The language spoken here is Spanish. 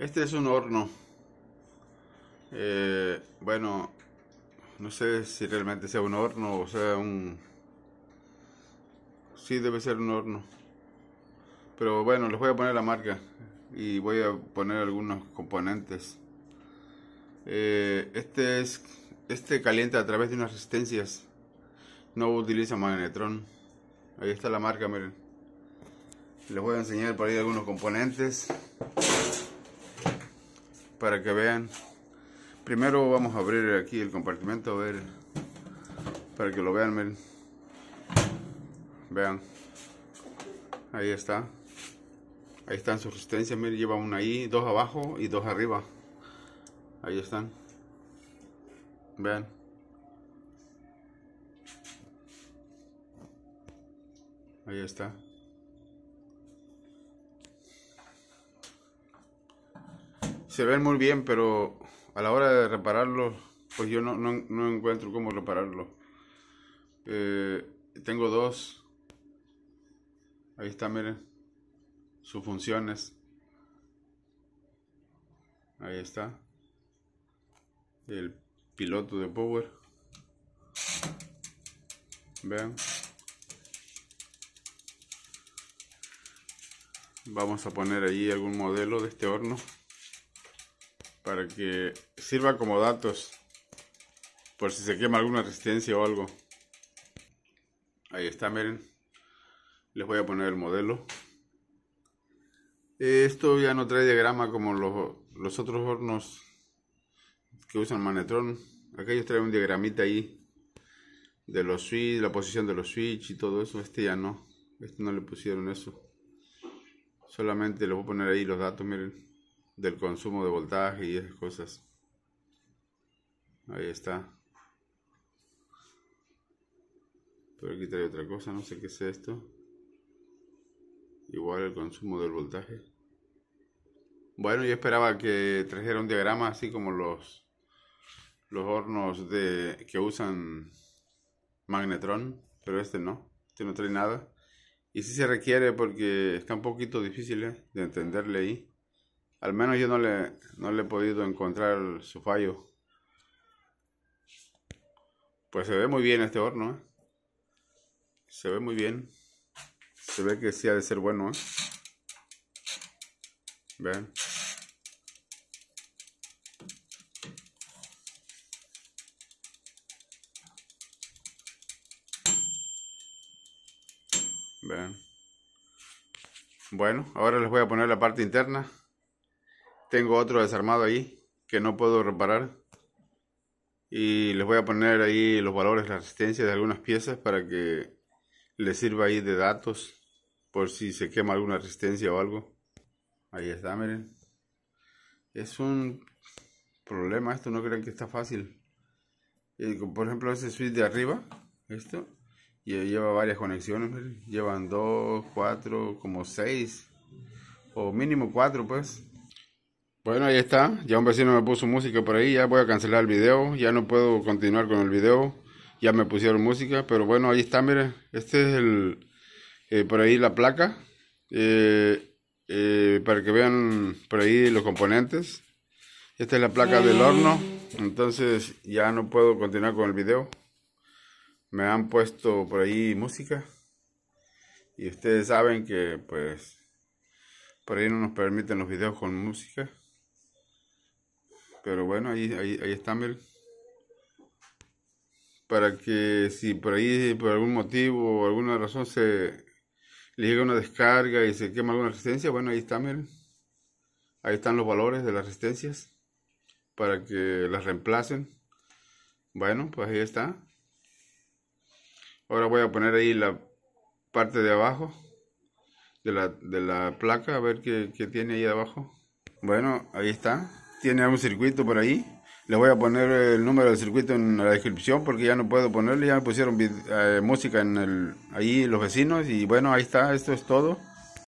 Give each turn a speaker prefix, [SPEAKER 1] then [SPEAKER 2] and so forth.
[SPEAKER 1] Este es un horno. Eh, bueno, no sé si realmente sea un horno o sea un... Sí, debe ser un horno. Pero bueno, les voy a poner la marca y voy a poner algunos componentes. Eh, este es este calienta a través de unas resistencias. No utiliza magnetrón. Ahí está la marca, miren. Les voy a enseñar por ahí algunos componentes para que vean. Primero vamos a abrir aquí el compartimento, a ver, para que lo vean, miren. Vean, ahí está. Ahí están sus resistencias, miren, lleva una ahí, dos abajo y dos arriba. Ahí están. Vean. Ahí está. se ven muy bien, pero a la hora de repararlo pues yo no, encuentro cómo repararlo eh, tengo dos. Ahí está, miren. Sus funciones. Ahí está. El piloto de Power. Vean. Vamos a poner ahí algún modelo de este horno para que sirva como datos por si se quema alguna resistencia o algo ahí está miren les voy a poner el modelo esto ya no trae diagrama como los, los otros hornos que usan manetrón aquellos traen un diagramita ahí de los switch la posición de los switch y todo eso este ya no este no le pusieron eso solamente le voy a poner ahí los datos miren del consumo de voltaje y esas cosas. Ahí está. Pero aquí trae otra cosa, no sé qué es esto. Igual el consumo del voltaje. Bueno, yo esperaba que trajera un diagrama así como los los hornos de que usan magnetron, pero este no, este no trae nada. Y si sí se requiere porque está un poquito difícil eh, de entenderle ahí. Al menos yo no le, no le he podido encontrar su fallo. Pues se ve muy bien este horno, ¿eh? Se ve muy bien. Se ve que sí ha de ser bueno, ¿eh? Bueno, ahora les voy a poner la parte interna. Tengo otro desarmado ahí que no puedo reparar. Y les voy a poner ahí los valores, la resistencia de algunas piezas para que les sirva ahí de datos por si se quema alguna resistencia o algo. Ahí está, miren. Es un problema esto, no crean que está fácil. Eh, por ejemplo, ese switch de arriba, esto, lleva varias conexiones, miren. llevan 2, 4, como 6, o mínimo 4 pues. Bueno, ahí está. Ya un vecino me puso música por ahí. Ya voy a cancelar el video. Ya no puedo continuar con el video. Ya me pusieron música. Pero bueno, ahí está. miren, este es el. Eh, por ahí la placa. Eh, eh, para que vean por ahí los componentes. Esta es la placa del horno. Entonces ya no puedo continuar con el video. Me han puesto por ahí música. Y ustedes saben que pues por ahí no nos permiten los videos con música. Pero bueno, ahí, ahí, está, miren. Para que si por ahí, por algún motivo o alguna razón se le llega una descarga y se quema alguna resistencia, bueno, ahí está, miren. Ahí están los valores de las resistencias para que las reemplacen. Bueno, pues ahí está. Ahora voy a poner ahí la parte de abajo de la, de la placa, a ver qué, qué tiene ahí abajo. Bueno, ahí está tiene un circuito por ahí. Le voy a poner el número del circuito en la descripción porque ya no puedo ponerle. Ya me pusieron eh, música en el, ahí los vecinos. Y bueno, ahí está. Esto es todo.